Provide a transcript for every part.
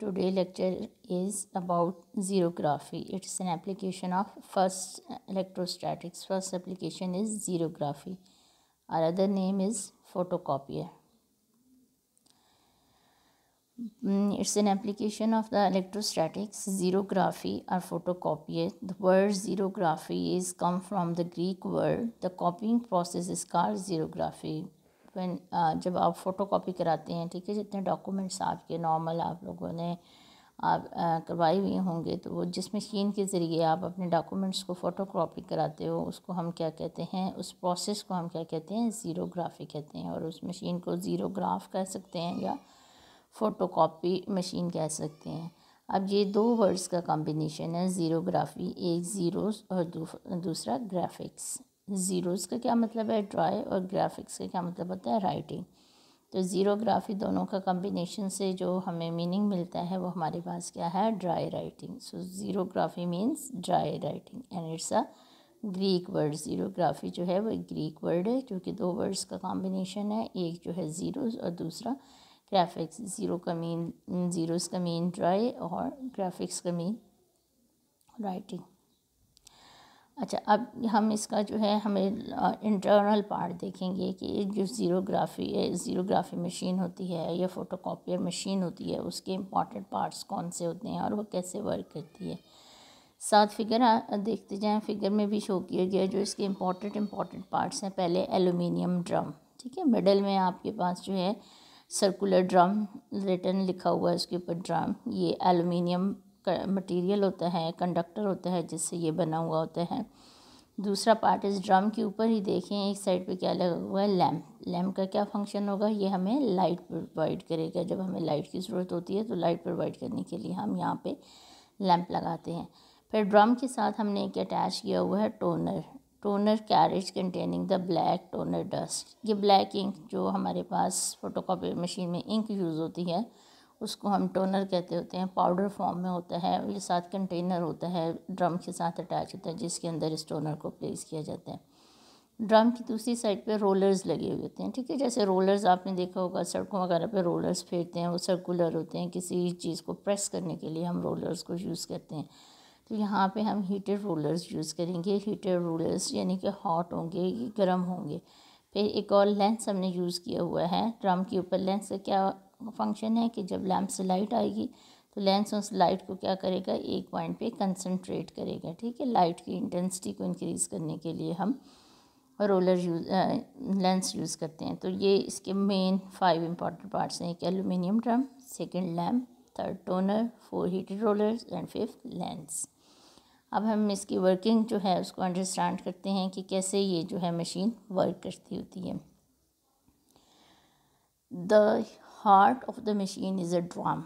today lecture is about xerography it is an application of first electrostatics first application is xerography our other name is photocopier mm, it's an application of the electrostatics xerography or photocopier the word xerography is come from the greek word the copying process is called xerography Uh, जब आप photo copy कराते हैं ठीक है जितने documents आपके normal आप लोगों ने आप uh, करवाए हुए होंगे तो वो जिस मशीन के ज़रिए आप अपने डॉक्यूमेंट्स को फ़ोटो कापी कराते हो उसको हम क्या कहते हैं उस प्रोसेस को हम क्या कहते हैं ज़ीरोग्राफी कहते हैं और उस मशीन को ज़ीरोग्राफ कह सकते हैं या फ़ोटो कापी मशीन कह सकते हैं अब ये दो वर्ड्स का कॉम्बिनेशन है ज़ीरोग्राफी एक ज़ीरो और दूसरा ग्राफिक्स ज़ीरोज़ का क्या मतलब है ड्राई और ग्राफिक्स का क्या मतलब होता है राइटिंग तो ज़ीरो ग्राफी दोनों का कम्बिनेशन से जो हमें मीनिंग मिलता है वो हमारे पास क्या है dry writing so xerography means dry writing and it's a Greek word xerography जो है वो एक ग्रीक वर्ड है जो कि दो वर्ड्स का कॉम्बिनेशन है एक जो है ज़ीरोज़ और दूसरा ग्राफिक्स ज़ीरो का मीन ज़ीरोज़ का मीन ड्राई और ग्राफिक्स का मीन राइटिंग अच्छा अब हम इसका जो है हमें इंटरनल पार्ट देखेंगे कि जो ज़ीरोग्राफी ज़ीरोग्राफी मशीन होती है या फोटोकॉपियर मशीन होती है उसके इम्पॉर्टेंट पार्ट्स कौन से होते हैं और वो कैसे वर्क करती है साथ फिगर देखते जाएं फिगर में भी शो किया गया जो इसके इम्पॉर्टेंट इम्पॉर्टेंट पार्ट्स हैं पहले एलुमिनियम ड्रम ठीक है मिडल में आपके पास जो है सर्कुलर ड्रम रिटर्न लिखा हुआ है उसके ऊपर ड्रम ये एलुमिनियम मटेरियल होता है कंडक्टर होता है जिससे ये बना हुआ होता है दूसरा पार्ट इस ड्रम के ऊपर ही देखें एक साइड पे क्या लगा हुआ है लैम्प लैम्प का क्या फंक्शन होगा ये हमें लाइट प्रोवाइड करेगा जब हमें लाइट की ज़रूरत होती है तो लाइट प्रोवाइड करने के लिए हम यहाँ पे लैम्प लगाते हैं फिर ड्रम के साथ हमने एक अटैच किया हुआ है toner toner carriage containing the black toner dust ये ब्लैक इंक जो हमारे पास फोटोकॉपी मशीन में इंक यूज़ होती है उसको हम टोनर कहते होते हैं पाउडर फॉर्म में होता है ये साथ कंटेनर होता है ड्रम के साथ अटैच होता है जिसके अंदर इस टोनर को प्लेस किया जाता है ड्रम की दूसरी साइड पे रोलर्स लगे हुए होते हैं ठीक है जैसे रोलर्स आपने देखा होगा सड़कों वगैरह पे रोलर्स फेरते हैं वो सर्कुलर होते हैं किसी चीज़ को प्रेस करने के लिए हम रोलर्स को यूज़ करते हैं तो यहाँ पे हम हीटर रोलर्स यूज़ करेंगे हीटर रोलर्स यानी कि हॉट होंगे गर्म होंगे फिर एक और लेंस हमने यूज़ किया हुआ है ड्रम के ऊपर लेंस से क्या फंक्शन है कि जब लैम्प से लाइट आएगी तो लेंस उस लाइट को क्या करेगा एक पॉइंट पे कंसंट्रेट करेगा ठीक है लाइट की इंटेंसिटी को इंक्रीज़ करने के लिए हम रोलर यूज लेंस यूज़ करते हैं तो ये इसके मेन फाइव इंपॉर्टेंट पार्ट्स हैं एक aluminium drum second lamp third toner four heated rollers and fifth lens अब हम इसकी वर्किंग जो है उसको अंडरस्टैंड करते हैं कि कैसे ये जो है मशीन वर्क करती होती है the heart of the machine is a drum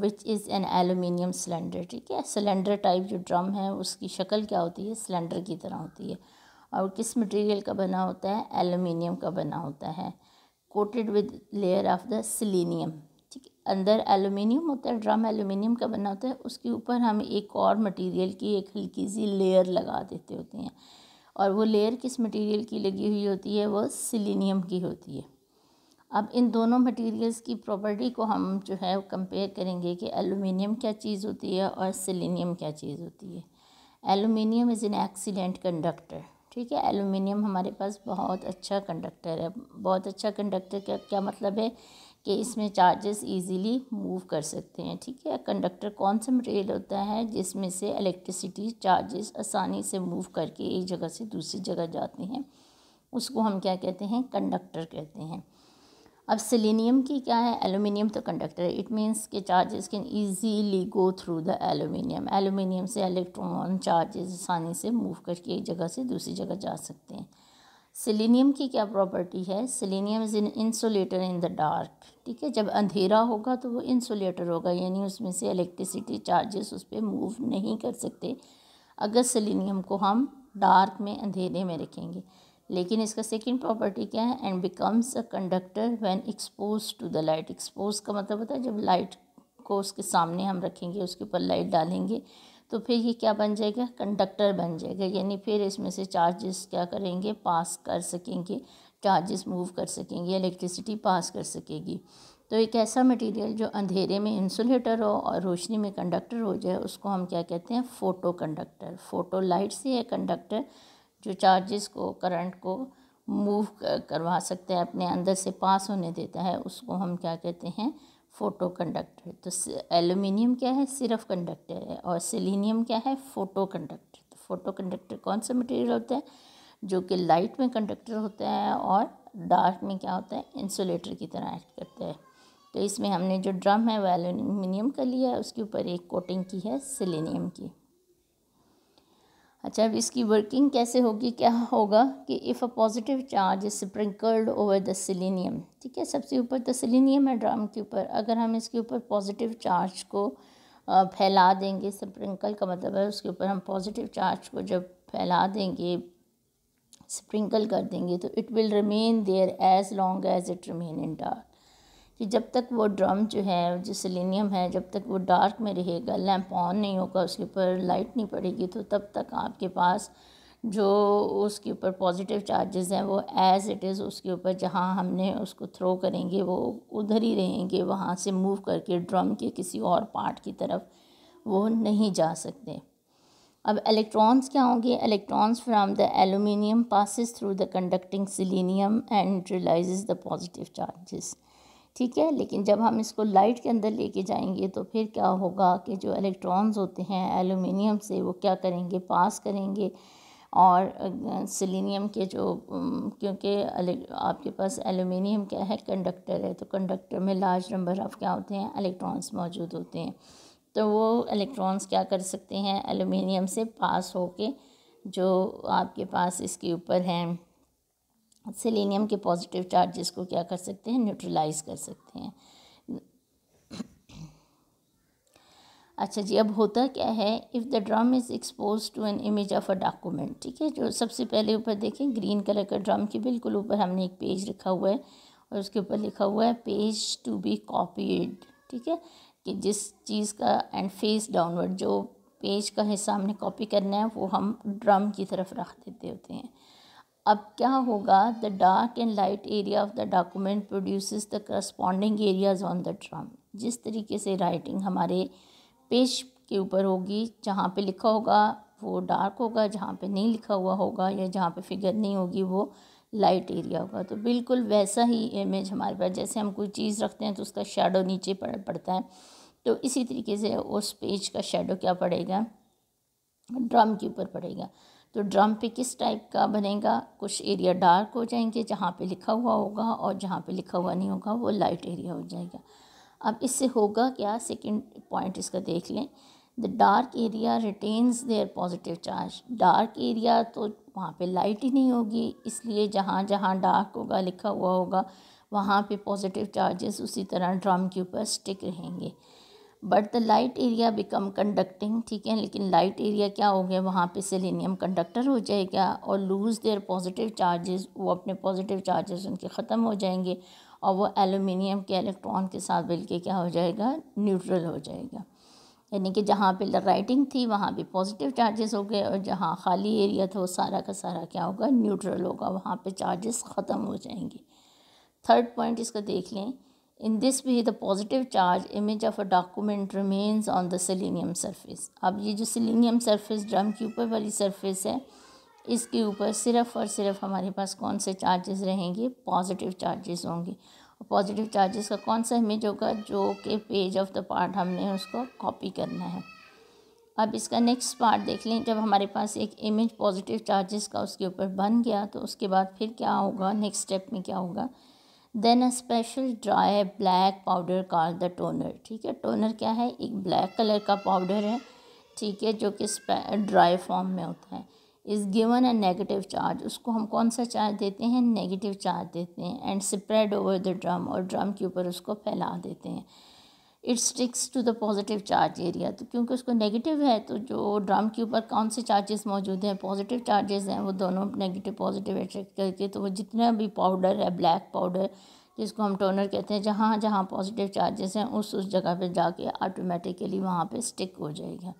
which is an aluminium cylinder ठीक है सिलेंडर टाइप जो ड्रम है उसकी शक्ल क्या होती है सिलेंडर की तरह होती है और किस मटेरियल का बना होता है एलुमिनियम का बना होता है coated with layer of the selenium ठीक अंदर एलुमिनियम होता है ड्रम एलुमिनियम का बना होता है उसके ऊपर हम एक और मटेरियल की एक हल्की सी लेयर लगा देते होते हैं और वो लेयर किस मटेरियल की लगी हुई होती है वो सिलीनियम की होती है अब इन दोनों मटेरियल्स की प्रॉपर्टी को हम जो है कंपेयर करेंगे कि एलुमिनियम क्या चीज़ होती है और सिलीनियम क्या चीज़ होती है aluminium is an excellent conductor ठीक है एलुमिनियम हमारे पास बहुत अच्छा कंडक्टर है बहुत अच्छा कंडक्टर का क्या मतलब है कि इसमें चार्जेस इजीली मूव कर सकते हैं ठीक है कंडक्टर कौन सा मटेरियल होता है जिसमें से इलेक्ट्रिसिटी चार्जेस आसानी से मूव करके एक जगह से दूसरी जगह जाते हैं उसको हम क्या कहते हैं कंडक्टर कहते हैं अब सिलीनियम की क्या है एलुमिनियम तो कंडक्टर है इट मीन्स के charges can easily go through the aluminium aluminium से इलेक्ट्रॉन चार्जेस आसानी से मूव करके एक जगह से दूसरी जगह जा सकते हैं सिलीनियम की क्या प्रॉपर्टी है selenium is an insulator in the dark ठीक है जब अंधेरा होगा तो वो इंसुलेटर होगा यानी उसमें से इलेक्ट्रिसिटी चार्जेस उस पर मूव नहीं कर सकते अगर सिलीनियम को हम डार्क में अंधेरे में रखेंगे लेकिन इसका सेकंड प्रॉपर्टी क्या है and becomes a conductor when expose to the light expose का मतलब होता है जब लाइट को उसके सामने हम रखेंगे उसके ऊपर लाइट डालेंगे तो फिर ये क्या बन जाएगा कंडक्टर बन जाएगा यानी फिर इसमें से चार्जेस क्या करेंगे पास कर सकेंगे चार्जेस मूव कर सकेंगे इलेक्ट्रिसिटी पास कर सकेगी तो एक ऐसा मटेरियल जो अंधेरे में इंसुलेटर हो और रोशनी में कंडक्टर हो जाए उसको हम क्या कहते हैं फ़ोटो कंडक्टर फ़ोटो लाइट से है कंडक्टर जो चार्जेस को करंट को मूव करवा सकते हैं अपने अंदर से पास होने देता है उसको हम क्या कहते हैं फोटो कंडक्टर तो एल्यूमिनियम क्या है सिर्फ कंडक्टर है और सिलीनियम क्या है फोटो कंडक्टर तो फोटो कंडक्टर कौन सा मटेरियल होता है जो कि लाइट में कंडक्टर होता है और डार्क में क्या होता है इंसुलेटर की तरह एक्ट करता है तो इसमें हमने जो ड्रम है वो एल्यूमिनियम का लिया है उसके ऊपर एक कोटिंग की है सिलीनियम की अच्छा अब इसकी वर्किंग कैसे होगी क्या होगा कि if a positive charge is sprinkled over the selenium ठीक है सबसे ऊपर तो सिलीनियम है ड्राम के ऊपर अगर हम इसके ऊपर पॉजिटिव चार्ज को फैला देंगे स्प्रिंकल का मतलब है उसके ऊपर हम पॉजिटिव चार्ज को जब फैला देंगे स्प्रिंकल कर देंगे तो it will remain there as long as it remain in dark कि जब तक वो ड्रम जो है जो सिलीनियम है जब तक वो डार्क में रहेगा लैंप ऑन नहीं होगा उसके ऊपर लाइट नहीं पड़ेगी तो तब तक आपके पास जो उसके ऊपर पॉजिटिव चार्जेस हैं वो एज़ इट इज़ उसके ऊपर जहाँ हमने उसको थ्रो करेंगे वो उधर ही रहेंगे वहाँ से मूव करके ड्रम के किसी और पार्ट की तरफ वो नहीं जा सकते अब इलेक्ट्रॉन्स क्या होंगे electrons from the aluminium passes through the conducting selenium and release the positive charges ठीक है लेकिन जब हम इसको लाइट के अंदर लेके जाएंगे तो फिर क्या होगा कि जो इलेक्ट्रॉन्स होते हैं एलुमिनियम से वो क्या करेंगे पास करेंगे और सिलीनियम के जो क्योंकि आपके पास एलुमिनियम क्या है कंडक्टर है तो कंडक्टर में लार्ज नंबर ऑफ़ क्या होते हैं इलेक्ट्रॉन्स मौजूद होते हैं तो वो इलेक्ट्रॉन्स क्या कर सकते हैं एलुमिनियम से पास होके जो आपके पास इसके ऊपर हैं सेलेनियम के पॉजिटिव चार्जेस को क्या कर सकते हैं न्यूट्रलाइज कर सकते हैं अच्छा जी अब होता क्या है if the drum is expose to an image of a document ठीक है जो सबसे पहले ऊपर देखें ग्रीन कलर का ड्रम के बिल्कुल ऊपर हमने एक पेज रखा हुआ है और उसके ऊपर लिखा हुआ है पेज टू बी कॉपीड ठीक है कि जिस चीज़ का एंड फेस डाउनवर्ड जो पेज का हिस्सा हमने कॉपी करना है वो हम ड्रम की तरफ रख देते होते हैं अब क्या होगा the dark and light area of the document produces the corresponding areas on the drum जिस तरीके से राइटिंग हमारे पेज के ऊपर होगी जहाँ पे लिखा होगा वो डार्क होगा जहाँ पे नहीं लिखा हुआ होगा या जहाँ पे फिगर नहीं होगी वो लाइट एरिया होगा तो बिल्कुल वैसा ही इमेज हमारे पास जैसे हम कोई चीज़ रखते हैं तो उसका शेडो नीचे पड़ पड़ता है तो इसी तरीके से उस पेज का शेडो क्या पड़ेगा ड्रम के ऊपर पड़ेगा तो ड्रम पे किस टाइप का बनेगा कुछ एरिया डार्क हो जाएंगे जहाँ पे लिखा हुआ होगा और जहाँ पे लिखा हुआ नहीं होगा वो लाइट एरिया हो जाएगा अब इससे होगा क्या सेकंड पॉइंट इसका देख लें the dark area retains their positive charge dark area तो वहाँ पे लाइट ही नहीं होगी इसलिए जहाँ जहाँ डार्क होगा लिखा हुआ होगा वहाँ पर पॉजिटिव चार्जेस उसी तरह ड्रम के ऊपर स्टिक रहेंगे but the light area become conducting ठीक है लेकिन लाइट एरिया क्या हो गया वहाँ पे सेलेनियम कंडक्टर हो जाएगा और लूज़ देयर पॉजिटिव चार्जेस वो अपने पॉजिटिव चार्जेस उनके ख़त्म हो जाएंगे और वो एलुमिनियम के इलेक्ट्रॉन के साथ मिल के क्या हो जाएगा न्यूट्रल हो जाएगा यानी कि जहाँ पे राइटिंग थी वहाँ भी पॉजिटिव चार्जेस हो गए और जहाँ खाली एरिया था वो सारा का सारा क्या होगा न्यूट्रल होगा वहाँ पे चार्जेस ख़त्म हो जाएंगे थर्ड पॉइंट इसका देख लें in this way the positive charge image of a document remains on the selenium surface अब ये जो selenium सरफेस ड्रम के ऊपर वाली सरफेस है इसके ऊपर सिर्फ और सिर्फ हमारे पास कौन से चार्जेस रहेंगे पॉजिटिव चार्जेस होंगे और पॉजिटिव चार्जेस का कौन सा इमेज होगा जो कि पेज ऑफ द पार्ट हमने उसको कॉपी करना है अब इसका नेक्स्ट पार्ट देख लें जब हमारे पास एक इमेज पॉजिटिव चार्जेस का उसके ऊपर बन गया तो उसके बाद फिर क्या होगा नेक्स्ट स्टेप में क्या होगा then a special dry black powder called the toner ठीक है टोनर क्या है एक ब्लैक कलर का पाउडर है ठीक है जो कि ड्राई फॉर्म में होता है is given a negative charge उसको हम कौन सा चार्ज देते हैं नेगेटिव चार्ज देते हैं and spread over the drum और ड्रम के ऊपर उसको फैला देते हैं it sticks to the positive charge area तो क्योंकि उसको नेगेटिव है तो जो ड्रम के ऊपर कौन से चार्जेस मौजूद हैं पॉजिटिव चार्जेस हैं वो दोनों नेगेटिव पॉजिटिव अट्रैक्ट करके तो वो जितना भी पाउडर है ब्लैक पाउडर जिसको हम टोनर कहते हैं जहाँ जहाँ पॉजिटिव चार्जेस हैं उस उस जगह पे जाके ऑटोमेटिकली वहाँ पे स्टिक हो जाएगा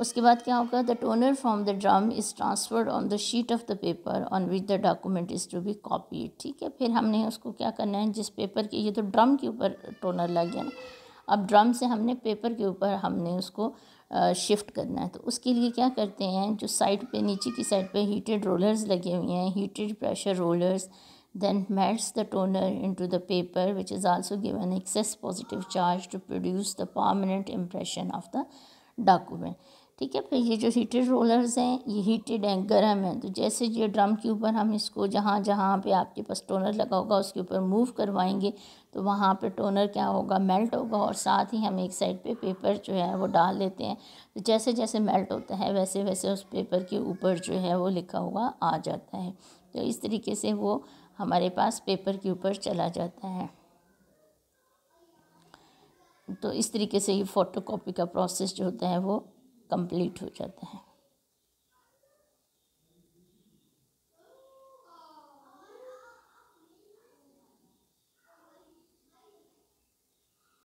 उसके बाद क्या होगा the toner from the drum is transferred on the sheet of the paper on which the document is to be copy ठीक है फिर हमने उसको क्या करना है जिस पेपर के ये तो ड्रम के ऊपर टोनर लग गया ना अब ड्रम से हमने पेपर के ऊपर हमने उसको शिफ्ट करना है तो उसके लिए क्या करते हैं जो साइड पे नीचे की साइड पे हीटेड रोलर्स लगे हुए हैं heated pressure rollers then melts the toner into the paper which is also given excess positive charge to produce the permanent impression of the document ठीक है फिर ये जो हीटेड रोलर्स हैं ये हीटेड हैं गर्म हैं तो जैसे ये ड्रम के ऊपर हम इसको जहाँ जहाँ पे आपके पास टोनर लगा होगा उसके ऊपर मूव करवाएंगे तो वहाँ पे टोनर क्या होगा मेल्ट होगा और साथ ही हम एक साइड पे पेपर जो है वो डाल देते हैं तो जैसे जैसे मेल्ट होता है वैसे वैसे उस पेपर के ऊपर जो है वो लिखा हुआ आ जाता है तो इस तरीके से वो हमारे पास पेपर के ऊपर चला जाता है तो इस तरीके से ये फ़ोटो का प्रोसेस जो होता है वो कंप्लीट हो जाता है